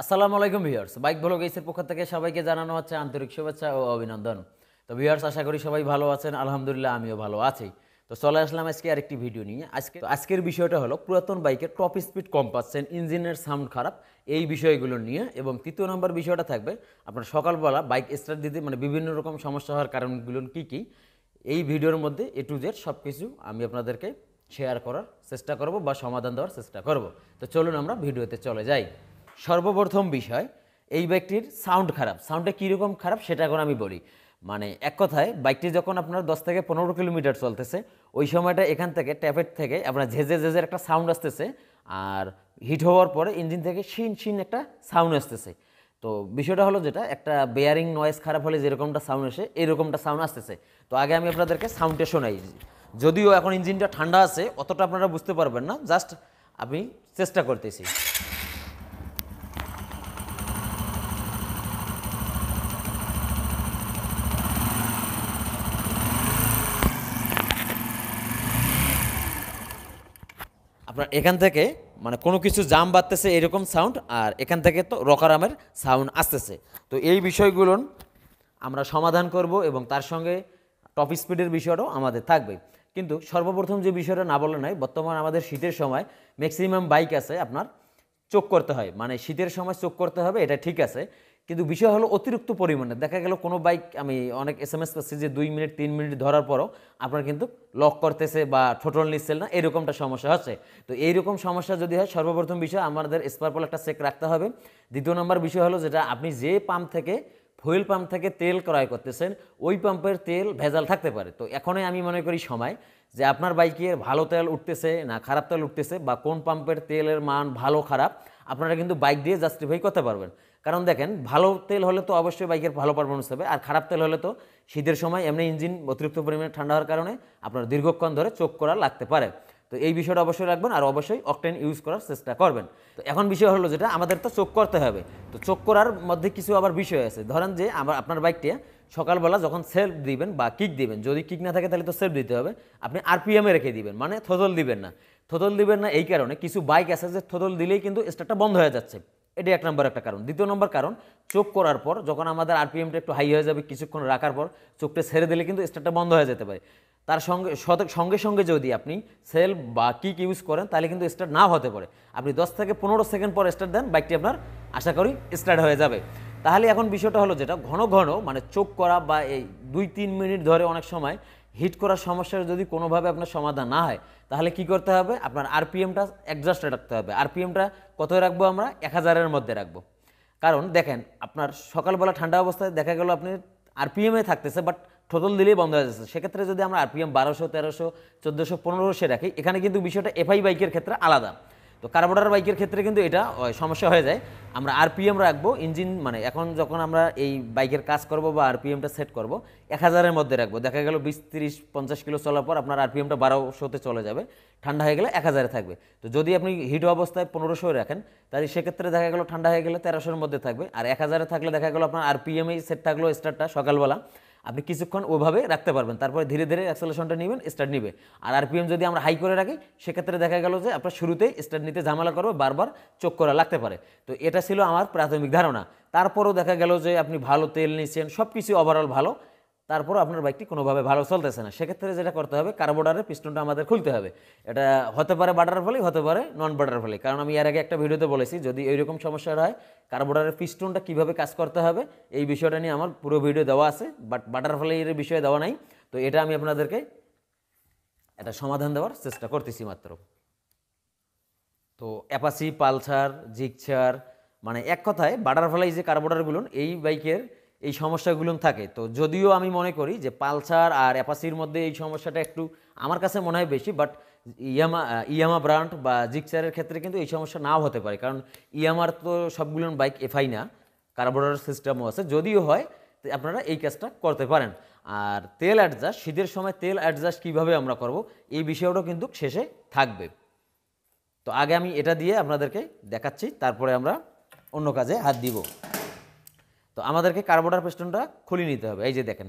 আসসালামু আলাইকুম viewers bike vlog এইসের পক্ষ থেকে সবাইকে জানানো হচ্ছে আন্তরিক শুভেচ্ছা ও অভিনন্দন তো ভিউয়ার্স আশা করি সবাই ভালো আছেন আলহামদুলিল্লাহ আমিও ভালো আছি তো চলে আসলাম আজকে আরেকটি ভিডিও নিয়ে আজকে আজকের বিষয়টা হলো পুরাতন বাইকের টপ স্পিড কম পাচ্ছেন ইঞ্জিনের সাউন্ড খারাপ এই বিষয়গুলো নিয়ে এবং তৃতীয় নম্বর বিষয়টা থাকবে আপনার সকালবেলা বাইক স্টার্ট দিতে মানে বিভিন্ন রকম সমস্যা হওয়ার কারণগুলো কী কী এই ভিডিওর মধ্যে এ টু জেড সব কিছু আমি আপনাদেরকে শেয়ার করার চেষ্টা করব বা সমাধান দেওয়ার চেষ্টা করব তো চলুন আমরা ভিডিওতে চলে যাই সর্বপ্রথম বিষয় এই বাইকটির সাউন্ড খারাপ সাউন্ডে কীরকম খারাপ সেটা এখন আমি বলি মানে এক কথায় বাইকটি যখন আপনার দশ থেকে পনেরো কিলোমিটার চলতেছে ওই সময়টা এখান থেকে ট্যাপের থেকে আপনার ঝেঝে ঝেঝের একটা সাউন্ড আসতেছে আর হিট হওয়ার পরে ইঞ্জিন থেকে শিন শিন একটা সাউন্ড আসতেছে তো বিষয়টা হলো যেটা একটা বেয়ারিং নয়েস খারাপ হলে যেরকমটা সাউন্ড আসে এরকমটা সাউন্ড আসতেছে তো আগে আমি আপনাদেরকে সাউন্ডটা শোনাই যদিও এখন ইঞ্জিনটা ঠান্ডা আছে অতটা আপনারা বুঝতে পারবেন না জাস্ট আমি চেষ্টা করতেছি আপনার এখান থেকে মানে কোনো কিছু জাম বাড়তেছে এরকম সাউন্ড আর এখান থেকে তো রকারামের সাউন্ড আসতেছে তো এই বিষয়গুলো আমরা সমাধান করব এবং তার সঙ্গে টপ স্পিডের বিষয়টাও আমাদের থাকবে কিন্তু সর্বপ্রথম যে বিষয়টা না বলে নাই বর্তমান আমাদের শীতের সময় ম্যাক্সিমাম বাইক আছে আপনার চোখ করতে হয় মানে শীতের সময় চোখ করতে হবে এটা ঠিক আছে কিন্তু বিষয় হলো অতিরিক্ত পরিমাণে দেখা গেল কোনো বাইক আমি অনেক এস এম এস পাচ্ছি যে দুই মিনিট তিন মিনিট ধরার পরও আপনার কিন্তু লক করতেছে বা ঠোঁটল নিচ্ছে না এরকমটা সমস্যা হচ্ছে তো এইরকম সমস্যা যদি হয় সর্বপ্রথম বিষয় আমাদের স্পার্পল একটা চেক রাখতে হবে দ্বিতীয় নম্বর বিষয় হলো যেটা আপনি যে পাম্প থেকে ফুয়েল পাম্প থেকে তেল ক্রয় করতেছেন ওই পাম্পের তেল ভেজাল থাকতে পারে তো এখনই আমি মনে করি সময় যে আপনার বাইকের ভালো তেল উঠতেছে না খারাপ তেল উঠতেছে বা কোন পাম্পের তেলের মান ভালো খারাপ আপনারা কিন্তু বাইক দিয়ে জাস্টিফাই করতে পারবেন কারণ দেখেন ভালো তেল হলে তো অবশ্যই বাইকের ভালো পারফরমেন্স হবে আর খারাপ তেল হলে তো শীতের সময় এমনি ইঞ্জিন অতিরিক্ত পরিমাণে ঠান্ডা হওয়ার কারণে আপনার দীর্ঘক্ষণ ধরে চোখ করা লাগতে পারে তো এই বিষয়টা অবশ্যই রাখবেন আর অবশ্যই অকটেন ইউজ করার চেষ্টা করবেন তো এখন বিষয় হলো যেটা আমাদের তো চোখ করতে হবে তো চোখ করার মধ্যে কিছু আবার বিষয় আছে ধরেন যে আমার আপনার বাইকটি সকালবেলা যখন সেলফ দিবেন বা কিক দিবেন যদি কিক না থাকে তাহলে তো সেলফ দিতে হবে আপনি আরপিএমে রেখে দিবেন মানে থোদল দিবেন না থোদল দিবেন না এই কারণে কিছু বাইক আছে যে থোদল দিলেই কিন্তু স্টার্টটা বন্ধ হয়ে যাচ্ছে এটি এক নম্বর একটা কারণ দ্বিতীয় নম্বর কারণ চোখ করার পর যখন আমাদের আরপিএমটা একটু হাই হয়ে যাবে কিছুক্ষণ রাখার পর চোখটা ছেড়ে দিলে কিন্তু স্টার্টটা বন্ধ হয়ে যেতে পারে তার সঙ্গে সঙ্গে সঙ্গে যদি আপনি সেল বা কিক ইউজ করেন তাহলে কিন্তু স্টার্ট না হতে পারে আপনি দশ থেকে পনেরো সেকেন্ড পর স্টার্ট দেন বাইকটি আপনার আশা করি স্টার্ট হয়ে যাবে তাহলে এখন বিষয়টা হলো যেটা ঘন ঘন মানে চোখ করা বা এই দুই তিন মিনিট ধরে অনেক সময় হিট করার সমস্যার যদি কোনোভাবে আপনার সমাধান না হয় তাহলে কি করতে হবে আপনার আরপিএমটা অ্যাডজাস্টে রাখতে হবে আরপিএমটা কত রাখবো আমরা এক হাজারের মধ্যে রাখবো কারণ দেখেন আপনার সকালবেলা ঠান্ডা অবস্থায় দেখা গেল আপনি আরপিএমে থাকতেছে বাট ঠোঁটল দিলেই বন্ধ হয়ে যাচ্ছে সেক্ষেত্রে যদি আমরা আরপিএম বারোশো তেরোশো চোদ্দোশো পনেরোশো রাখি এখানে কিন্তু বিষয়টা এফআই বাইকের ক্ষেত্রে আলাদা তো কার্বোডার বাইকের ক্ষেত্রে কিন্তু এটা সমস্যা হয়ে যায় আমরা আরপিএম রাখবো ইঞ্জিন মানে এখন যখন আমরা এই বাইকের কাজ করব বা আরপিএমটা সেট করব এক হাজারের মধ্যে রাখবো দেখা গেল বিশ তিরিশ পঞ্চাশ কিলো চলার পর আপনার আরপিএমটা বারোশোতে চলে যাবে ঠান্ডা হয়ে গেলে এক হাজারে থাকবে তো যদি আপনি হিট অবস্থায় পনেরোশো রাখেন তাহলে সেক্ষেত্রে দেখা গেল ঠান্ডা হয়ে গেলে তেরোশোর মধ্যে থাকবে আর এক হাজারে থাকলে দেখা গেল আপনার আরপিএমই সেট থাকলো স্টার্টটা সকালবেলা আপনি কিছুক্ষণ ওভাবে রাখতে পারবেন তারপরে ধীরে ধীরে অ্যাক্সেলেশনটা নেবেন স্টার্ট নেবে আর আরপিএম যদি আমরা হাই করে রাখি সেক্ষেত্রে দেখা গেল যে আপনার শুরুতেই স্টার্ট নিতে ঝামেলা করবে বারবার চোখ করা লাগতে পারে তো এটা ছিল আমার প্রাথমিক ধারণা তারপরও দেখা গেল যে আপনি ভালো তেল নিচ্ছেন সব কিছু ওভারঅল ভালো তারপর আপনার বাইকটি কোনোভাবে ভালো চলতেছে না সেক্ষেত্রে যেটা করতে হবে কার্বোডারের পিস্টনটা আমাদের খুলতে হবে এটা হতে পারে বাটার ফলে হতে পারে নন বাটার ফলে কারণ আমি এর আগে একটা ভিডিওতে বলেছি যদি এইরকম সমস্যা হয় কার্বোডারের পিস্টনটা কীভাবে কাজ করতে হবে এই বিষয়টা নিয়ে আমার পুরো ভিডিও দেওয়া আছে বাট বার্ডার ফলে এর বিষয়ে দেওয়া নাই তো এটা আমি আপনাদেরকে এটা সমাধান দেওয়ার চেষ্টা করতেছি মাত্র তো অ্যাপাসি পালসার জিকচার মানে এক কথায় বাটারফ্লাই যে কার্বোডারগুলো এই বাইকের এই সমস্যাগুলো থাকে তো যদিও আমি মনে করি যে পালসার আর অ্যাপাসির মধ্যে এই সমস্যাটা একটু আমার কাছে মনে হয় বেশি বাট ইয়ামা ইয়ামা ব্র্যান্ড বা জিকচারের ক্ষেত্রে কিন্তু এই সমস্যা নাও হতে পারে কারণ ইয়ামার তো সবগুলো বাইক এফআই না কার্বোরেটর সিস্টেমও আছে যদিও হয় আপনারা এই কাজটা করতে পারেন আর তেল অ্যাডজাস্ট শীতের সময় তেল অ্যাডজাস্ট কিভাবে আমরা করব এই বিষয়টাও কিন্তু শেষে থাকবে তো আগে আমি এটা দিয়ে আপনাদেরকে দেখাচ্ছি তারপরে আমরা অন্য কাজে হাত দিব তো আমাদেরকে কার্বোডার পিস্টনটা খুলে নিতে হবে এই যে দেখেন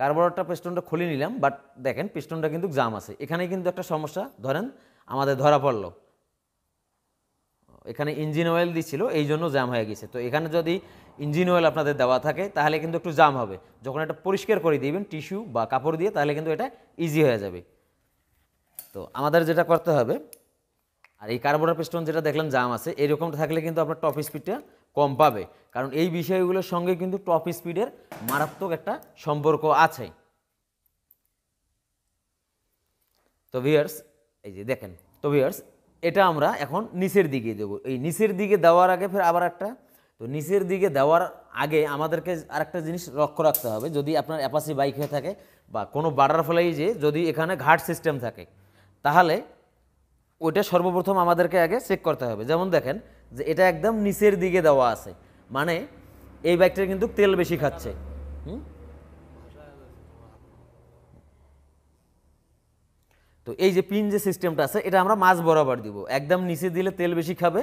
কার্বোডারটা পিস্টনটা খুলে নিলাম বাট দেখেন পিস্টনটা কিন্তু জাম আছে এখানে কিন্তু একটা সমস্যা ধরেন আমাদের ধরা পড়লো এখানে ইঞ্জিন অয়েল দিচ্ছিলো এই জন্য জ্যাম হয়ে গেছে তো এখানে যদি ইঞ্জিন অয়েল আপনাদের দেওয়া থাকে তাহলে কিন্তু একটু জাম হবে যখন এটা পরিষ্কার করে দিবেন টিস্যু বা কাপড় দিয়ে তাহলে কিন্তু এটা ইজি হয়ে যাবে তো আমাদের যেটা করতে হবে আর এই কার্বোডার পিস্টন যেটা দেখলাম জাম আছে এরকম থাকলে কিন্তু আপনার টপ স্পিডটা কম পাবে কারণ এই বিষয়গুলোর সঙ্গে কিন্তু টপ স্পিডের মারাত্মক একটা সম্পর্ক আছে তো ভিয়ার্স এই যে দেখেন তো ভিয়ার্স এটা আমরা এখন নিচের দিকে দেবো এই নিচের দিকে দেওয়ার আগে ফের আবার একটা তো নিচের দিকে দেওয়ার আগে আমাদেরকে আরেকটা জিনিস লক্ষ্য রাখতে হবে যদি আপনার অ্যাপাসি বাইক হয়ে থাকে বা কোনো বাটারফ্লাই যে যদি এখানে ঘাট সিস্টেম থাকে তাহলে ওইটা সর্বপ্রথম আমাদেরকে আগে চেক করতে হবে যেমন দেখেন যে এটা একদম নিচের দিকে দেওয়া আছে মানে এই বাইকটা কিন্তু তেল বেশি খাচ্ছে হুম তো এই যে পিন যে সিস্টেমটা আছে এটা আমরা মাছ বরাবর দিব একদম নিচে দিলে তেল বেশি খাবে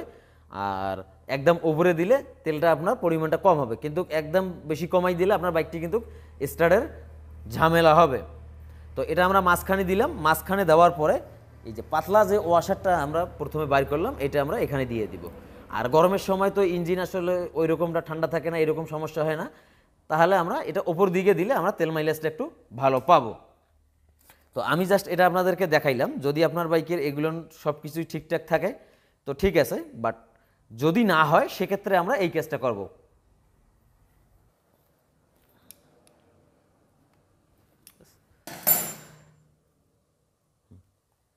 আর একদম ওপরে দিলে তেলটা আপনার পরিমাণটা কম হবে কিন্তু একদম বেশি কমাই দিলে আপনার বাইকটি কিন্তু স্টার্টের ঝামেলা হবে তো এটা আমরা মাঝখানে দিলাম মাঝখানে দেওয়ার পরে এই যে পাতলা যে ওয়াশারটা আমরা প্রথমে বাইর করলাম এটা আমরা এখানে দিয়ে দিব আর গরমের সময় তো ইঞ্জিন আসলে ওই রকমটা ঠান্ডা থাকে না এরকম সমস্যা হয় না তাহলে আমরা এটা ওপর দিকে দিলে আমরা তেল মাইলেজটা একটু ভালো পাবো তো আমি জাস্ট এটা আপনাদেরকে দেখাইলাম যদি আপনার বাইকের এগুলো সব কিছুই ঠিকঠাক থাকে তো ঠিক আছে বাট যদি না হয় সেক্ষেত্রে আমরা এই কেসটা করব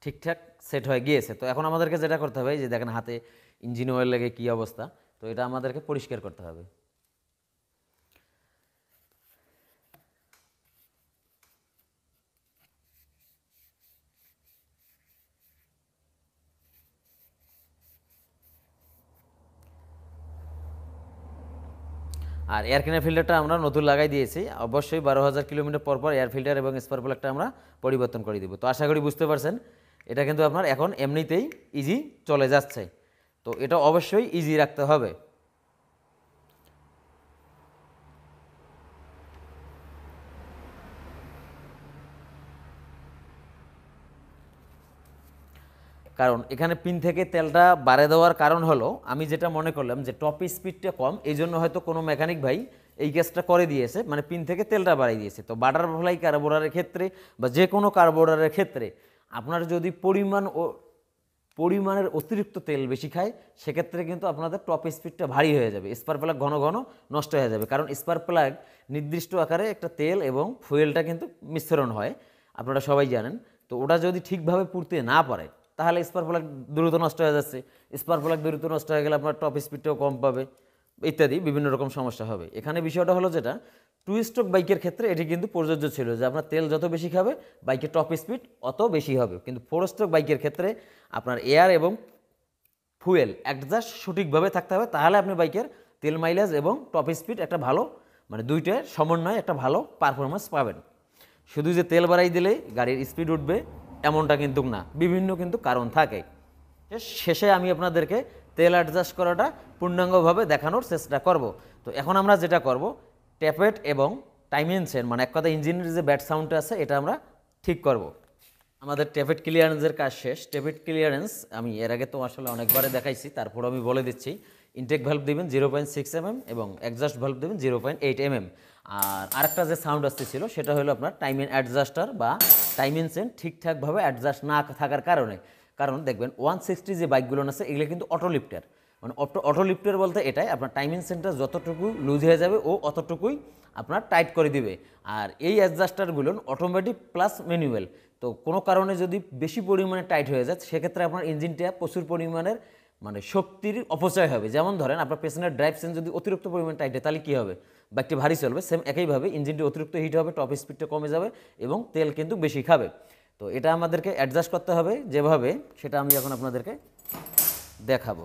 ঠিকঠাক সেট হয়ে গিয়েছে তো এখন আমাদেরকে যেটা করতে হবে যে দেখেন হাতে ইঞ্জিন অয়েল লেগে কী অবস্থা তো এটা আমাদেরকে পরিষ্কার করতে হবে আর এয়ার ক্লিনার ফিল্টারটা আমরা নতুন লাগাই দিয়েছি অবশ্যই বারো হাজার কিলোমিটার পর পর এয়ার ফিল্টার এবং স্পার প্লাগটা আমরা পরিবর্তন করে দেবো তো আশা করি বুঝতে পারছেন এটা কিন্তু আপনার এখন এমনিতেই ইজি চলে যাচ্ছে তো এটা অবশ্যই ইজি রাখতে হবে কারণ এখানে পিন থেকে তেলটা বাড়ে দেওয়ার কারণ হলো আমি যেটা মনে করলাম যে টপ স্পিডটা কম এই জন্য হয়তো কোনো মেকানিক ভাই এই কাজটা করে দিয়েছে মানে পিন থেকে তেলটা বাড়িয়ে দিয়েছে তো বাটারফ্লাই কার্বোরারের ক্ষেত্রে বা যে কোনো কার্বোরারের ক্ষেত্রে আপনার যদি পরিমাণ ও পরিমাণের অতিরিক্ত তেল বেশি খায় সেক্ষেত্রে কিন্তু আপনাদের টপ স্পিডটা ভারী হয়ে যাবে স্পার প্লাগ ঘন ঘন নষ্ট হয়ে যাবে কারণ স্পার প্লাগ নির্দিষ্ট আকারে একটা তেল এবং ফুয়েলটা কিন্তু মিশ্রণ হয় আপনারা সবাই জানেন তো ওটা যদি ঠিকভাবে পুড়তে না পারে তাহলে স্পার প্লাগ দ্রুত নষ্ট হয়ে যাচ্ছে স্পার প্লাগ দ্রুত নষ্ট হয়ে গেলে আপনার টপ স্পিডটাও কম পাবে ইত্যাদি বিভিন্ন রকম সমস্যা হবে এখানে বিষয়টা হলো যেটা টু স্ট্রোক বাইকের ক্ষেত্রে এটি কিন্তু প্রযোজ্য ছিল যে আপনার তেল যত বেশি খাবে বাইকের টপ স্পিড অত বেশি হবে কিন্তু ফোর স্ট্রোক বাইকের ক্ষেত্রে আপনার এয়ার এবং ফুয়েল অ্যাডজাস্ট সঠিকভাবে থাকতে হবে তাহলে আপনি বাইকের তেল মাইলেজ এবং টপ স্পিড একটা ভালো মানে দুইটায় সমন্বয়ে একটা ভালো পারফরমেন্স পাবেন শুধু যে তেল বাড়াই দিলে গাড়ির স্পিড উঠবে এমনটা কিন্তু না বিভিন্ন কিন্তু কারণ থাকে শেষে আমি আপনাদেরকে তেল অ্যাডজাস্ট করাটা পূর্ণাঙ্গভাবে দেখানোর চেষ্টা করব তো এখন আমরা যেটা করব ট্যাপেট এবং টাইমেনশন মানে এক কথা ইঞ্জিনের যে ব্যাট সাউন্ডটা আছে এটা আমরা ঠিক করব। আমাদের ট্যাপেট ক্লিয়ারেন্সের কাজ শেষ ট্যাপেট ক্লিয়ারেন্স আমি এর আগে তো আসলে অনেকবারে দেখাইছি তারপর আমি বলে দিচ্ছি ইনটেক ভাল্ব দেবেন জিরো পয়েন্ট সিক্স এম এবং অ্যাডজাস্ট ভাল্ব দেবেন জিরো পয়েন্ট এইট এমএম আর আরেকটা যে সাউন্ড আসতেছিল সেটা হলো আপনার টাইমেন অ্যাডজাস্টার বা টাইমেনশন ঠিকঠাকভাবে অ্যাডজাস্ট না থাকার কারণে কারণ দেখবেন ওয়ান সিক্সটি যে বাইকগুলো আছে এগুলো কিন্তু অটো মানে অটো অটো অটোলিফ্টের বলতে এটাই আপনার টাইমিং সেন্টার যতটুকু লুজ হয়ে যাবে ও অতটুকুই আপনার টাইট করে দিবে আর এই অ্যাডজাস্টারগুলো অটোমেটিক প্লাস ম্যানুয়াল তো কোনো কারণে যদি বেশি পরিমাণে টাইট হয়ে যায় সেক্ষেত্রে আপনার ইঞ্জিনটা প্রচুর পরিমাণের মানে শক্তির অপচয় হবে যেমন ধরেন আপনার পেশেন্টের ড্রাইভ সেন্স যদি অতিরিক্ত পরিমাণে টাইট হয় তাহলে কী হবে বাইকটি ভারী চলবে সেম একইভাবে ইঞ্জিনটি অতিরিক্ত হিট হবে টপ স্পিডটা কমে যাবে এবং তেল কিন্তু বেশি খাবে তো এটা আমাদেরকে অ্যাডজাস্ট করতে হবে যেভাবে সেটা আমি এখন আপনাদেরকে দেখাবো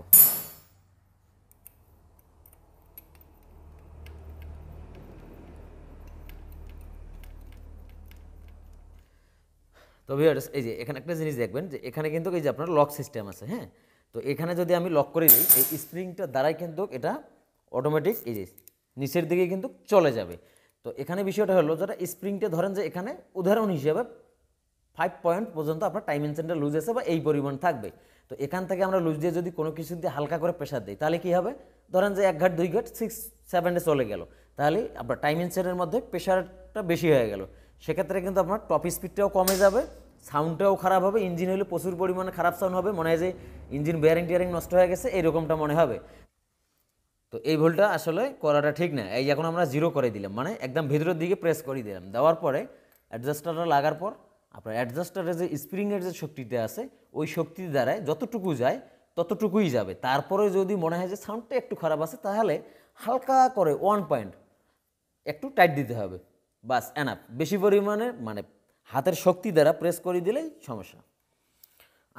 তো ভিউয়ার্স এই যে এখানে একটা জিনিস দেখবেন যে এখানে কিন্তু এই যে আপনার লক সিস্টেম আছে হ্যাঁ তো এখানে যদি আমি লক করে দিই এই স্প্রিংটা দ্বারাই কিন্তু এটা অটোমেটিক এই যে নিচের দিকে কিন্তু চলে যাবে তো এখানে বিষয়টা হলো যেটা স্প্রিংটা ধরেন যে এখানে উদাহরণ হিসেবে ফাইভ পয়েন্ট পর্যন্ত আপনার টাইম ইনসেন্টার লুজ আছে বা এই পরিমাণ থাকবে তো এখান থেকে আমরা লুজ দিয়ে যদি কোনো কিছু দিয়ে হালকা করে প্রেশার দিই তাহলে কী হবে ধরেন যে এক ঘাট দুই ঘাট সিক্স সেভেনে চলে গেল তাহলে আপনার টাইম ইনসেন্টের মধ্যে প্রেশারটা বেশি হয়ে গেল সেক্ষেত্রে কিন্তু আপনার টপ স্পিডটাও কমে যাবে সাউন্ডটাও খারাপ হবে ইঞ্জিন হলে প্রচুর পরিমাণে খারাপ সাউন্ড হবে মনে হয় যে ইঞ্জিন বেয়ারিং টিয়ারিং নষ্ট হয়ে গেছে এরকমটা মনে হবে তো এই ভুলটা আসলে করাটা ঠিক না এই এখন আমরা জিরো করে দিলাম মানে একদম ভিতরের দিকে প্রেস করে দিলাম দেওয়ার পরে অ্যাডজাস্টারটা লাগার পর আপনার অ্যাডজাস্টারের যে স্প্রিংয়ের যে শক্তিতে আছে ওই শক্তি দ্বারায় যতটুকু যায় ততটুকুই যাবে তারপরে যদি মনে হয় যে সাউন্ডটা একটু খারাপ আছে তাহলে হালকা করে ওয়ান পয়েন্ট একটু টাইট দিতে হবে বাস অ্যানাপ বেশি পরিমাণে মানে হাতের শক্তি দ্বারা প্রেস করে দিলেই সমস্যা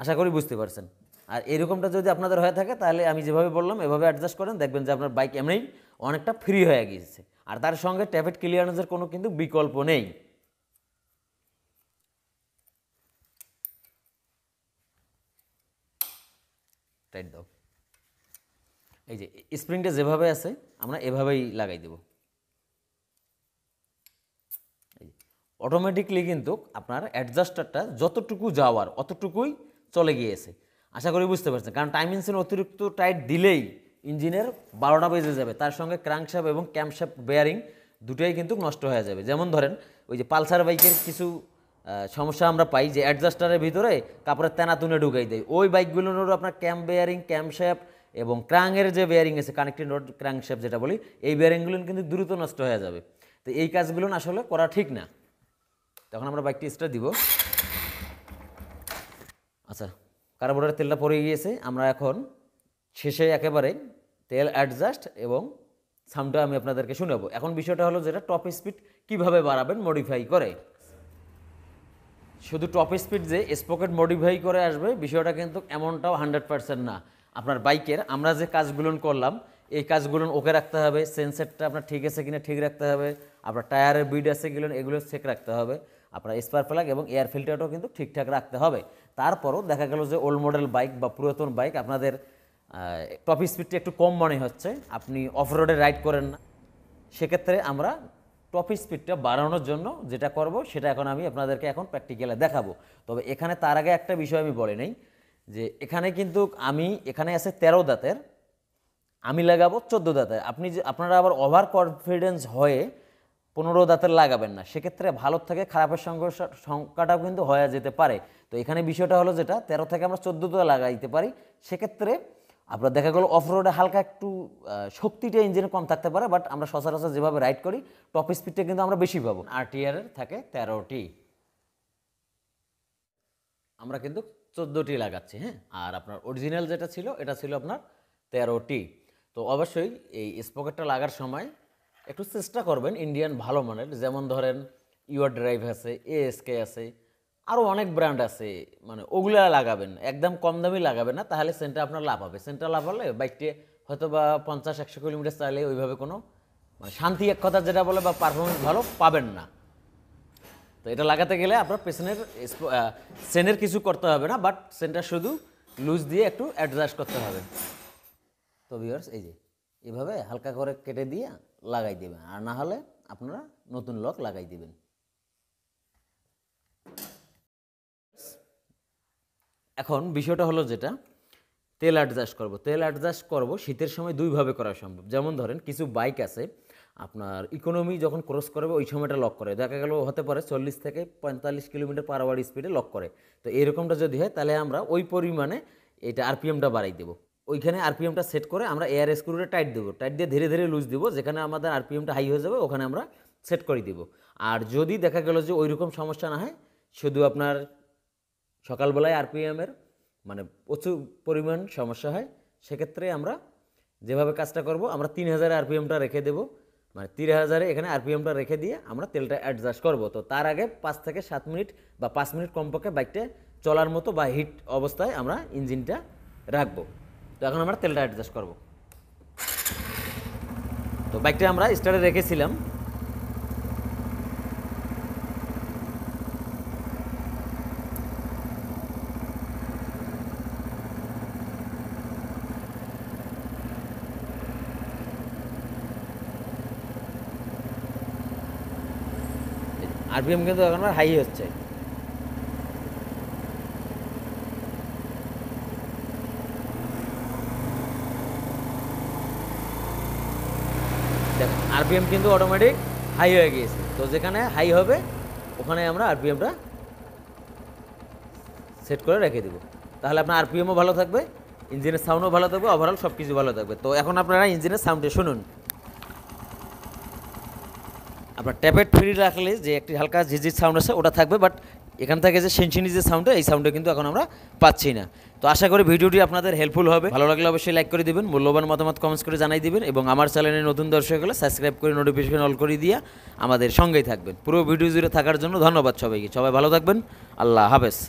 আশা করি বুঝতে পারছেন আর এরকমটা যদি আপনাদের হয়ে থাকে তাহলে আমি যেভাবে বললাম এভাবে অ্যাডজাস্ট করেন দেখবেন যে আপনার বাইক এমনিই অনেকটা ফ্রি হয়ে গিয়েছে আর তার সঙ্গে ট্যাবেট ক্লিয়ারেন্সের কোনো কিন্তু বিকল্প নেই এই যে স্প্রিংটা যেভাবে আছে আমরা এভাবেই লাগাই দেবো অটোমেটিকলি কিন্তু আপনার অ্যাডজাস্টারটা যতটুকু যাওয়ার অতটুকুই চলে গিয়েছে আশা করি বুঝতে পারছেন কারণ টাইম ইঞ্জিন অতিরিক্ত টাইট দিলেই ইঞ্জিনের বারোটা বেজে যাবে তার সঙ্গে ক্রাংশাপ এবং ক্যাম্পশ্যাপ বেয়ারিং দুটোই কিন্তু নষ্ট হয়ে যাবে যেমন ধরেন ওই যে পালসার বাইকের কিছু সমস্যা আমরা পাই যে অ্যাডজাস্টারের ভিতরে কাপড়ের তেনা তুনে ঢুকাই দেয় ওই বাইকগুলোর আপনার ক্যাম্প বেয়ারিং ক্যাম্পশ্যাপ এবং ক্রাংয়ের যে বেয়ারিং আছে কানেক্টিং রোড ক্রাংশ্যাপ যেটা বলি এই বেয়ারিংগুলো কিন্তু দ্রুত নষ্ট হয়ে যাবে তো এই কাজগুলো আসলে করা ঠিক না তখন আমরা বাইকটি স্টার্ট দিব আচ্ছা কার্বোরেটার তেলটা পড়ে গিয়েছে আমরা এখন শেষে একেবারে তেল অ্যাডজাস্ট এবং সামটা আমি আপনাদেরকে শুনেব এখন বিষয়টা হলো যেটা টপ স্পিড কিভাবে বাড়াবেন মডিফাই করে শুধু টপ স্পিড যে স্পকেট মডিফাই করে আসবে বিষয়টা কিন্তু এমনটাও হান্ড্রেড পার্সেন্ট না আপনার বাইকের আমরা যে কাজগুলো করলাম এই কাজগুলো ওকে রাখতে হবে সেন্সেটটা আপনার ঠিক আছে কিনা ঠিক রাখতে হবে আপনার টায়ারের বিড আছে কিনা এগুলো চেক রাখতে হবে আপনার স্পার প্লাগ এবং এয়ার ফিল্টারটাও কিন্তু ঠিকঠাক রাখতে হবে তারপরও দেখা গেল যে ওল্ড মডেল বাইক বা পুরাতন বাইক আপনাদের টপ স্পিডটা একটু কম মনে হচ্ছে আপনি অফ রোডে রাইড করেন না সেক্ষেত্রে আমরা টপ স্পিডটা বাড়ানোর জন্য যেটা করব সেটা এখন আমি আপনাদেরকে এখন প্র্যাকটিক্যালে দেখাবো তবে এখানে তার আগে একটা বিষয় আমি বলে নেই যে এখানে কিন্তু আমি এখানে আছে তেরো দাঁতের আমি লাগাবো চোদ্দো দাঁতের আপনি যে আপনারা আবার ওভার কনফিডেন্স হয়ে পনেরো দাঁতের লাগাবেন না সেক্ষেত্রে ভালোর থেকে খারাপের সংঘর্ষ সংখ্যাটাও কিন্তু হয়ে যেতে পারে তো এখানে বিষয়টা হলো যেটা তেরো থেকে আমরা চোদ্দো দাঁত লাগাইতে পারি সেক্ষেত্রে আপনার দেখা গেলো অফ রোডে হালকা একটু শক্তিটা ইঞ্জিনে কম থাকতে পারে বাট আমরা সচরাচর যেভাবে রাইড করি টপ স্পিডটা কিন্তু আমরা বেশি পাবো আর আরটিআর থাকে তেরোটি আমরা কিন্তু চোদ্দোটি লাগাচ্ছি হ্যাঁ আর আপনার অরিজিনাল যেটা ছিল এটা ছিল আপনার তেরোটি তো অবশ্যই এই স্পকেটটা লাগার সময় একটু চেষ্টা করবেন ইন্ডিয়ান ভালো মানের যেমন ধরেন ইউর ড্রাইভ আছে এএসকে আছে আরও অনেক ব্র্যান্ড আছে মানে ওগুলো লাগাবেন একদম কম দামি লাগাবেন না তাহলে সেন্টটা আপনার লাভ হবে সেন্টটা লাভ হলে বাইকটি হয়তো বা পঞ্চাশ একশো কিলোমিটার চাইলে ওইভাবে কোনো মানে শান্তি এক কথা যেটা বলে বা পারফরমেন্স ভালো পাবেন না তো এটা লাগাতে গেলে আপনার পেছনের সেনের কিছু করতে হবে না বাট সেন্টার শুধু লুজ দিয়ে একটু অ্যাডজাস্ট করতে হবে তো ভিউয়ার্স এই যে এভাবে হালকা করে কেটে দিয়ে লাগাই দেবেন আর না হলে আপনারা নতুন লক লাগাই দেবেন এখন বিষয়টা হলো যেটা তেল অ্যাডজাস্ট করব তেল অ্যাডজাস্ট করব শীতের সময় দুইভাবে করা সম্ভব যেমন ধরেন কিছু বাইক আছে আপনার ইকোনমি যখন ক্রস করবে ওই সময়টা লক করে দেখা গেল হতে পারে চল্লিশ থেকে পঁয়তাল্লিশ কিলোমিটার পার আওয়ার স্পিডে লক করে তো এরকমটা যদি হয় তাহলে আমরা ওই পরিমাণে এটা আরপিএমটা বাড়াই দেবো ওইখানে আরপিএমটা সেট করে আমরা এয়ার স্ক্রুটা টাইট দেবো টাইট দিয়ে ধীরে ধীরে লুজ দিব যেখানে আমাদের আরপিএমটা হাই হয়ে যাবে ওখানে আমরা সেট করে দিব আর যদি দেখা গেল যে ওই রকম সমস্যা না হয় শুধু আপনার সকালবেলায় আরপিএমের মানে প্রচুর পরিমাণ সমস্যা হয় সেক্ষেত্রে আমরা যেভাবে কাজটা করব আমরা তিন হাজারে আরপিএমটা রেখে দেব মানে তিন হাজারে এখানে আরপিএমটা রেখে দিয়ে আমরা তেলটা অ্যাডজাস্ট করব তো তার আগে পাঁচ থেকে সাত মিনিট বা পাঁচ মিনিট কমপক্ষে বাইকটা চলার মতো বা হিট অবস্থায় আমরা ইঞ্জিনটা রাখবো তো এখন আমরা তেলটা অ্যাডজাস্ট করব তো বাইকটা আমরা স্টার্টে রেখেছিলাম আরবিএম কিন্তু এখন হাই হচ্ছে আরপিএম কিন্তু অটোমেটিক হাই হয়ে গিয়েছে তো যেখানে হাই হবে ওখানে আমরা আরপিএমটা সেট করে রেখে দেবো তাহলে আপনার আরপিএমও ভালো থাকবে ইঞ্জিনের সাউন্ডও ভালো থাকবে ওভারঅল সব কিছু ভালো থাকবে তো এখন আপনারা ইঞ্জিনের সাউন্ডে শুনুন আপনার ট্যাপের ফ্রি রাখলে যে একটি হালকা ঝিঝির সাউন্ড আছে ওটা থাকবে বাট এখান থেকে যে সেনসিনি যে সাউন্ডটা এই সাউন্ডটা কিন্তু এখন আমরা পাচ্ছি না তো আশা করি ভিডিওটি আপনাদের হেল্পফুল হবে ভালো লাগলে অবশ্যই লাইক করে দিবেন মূল্যবান মতামত কমেন্টস করে জানাই দিবেন এবং আমার চ্যানেলে নতুন দর্শক হলে সাবস্ক্রাইব করে নোটিফিকেশন অল করে দিয়ে আমাদের সঙ্গেই থাকবেন পুরো ভিডিও জুড়ে থাকার জন্য ধন্যবাদ সবাইকে সবাই ভালো থাকবেন আল্লাহ হাফেজ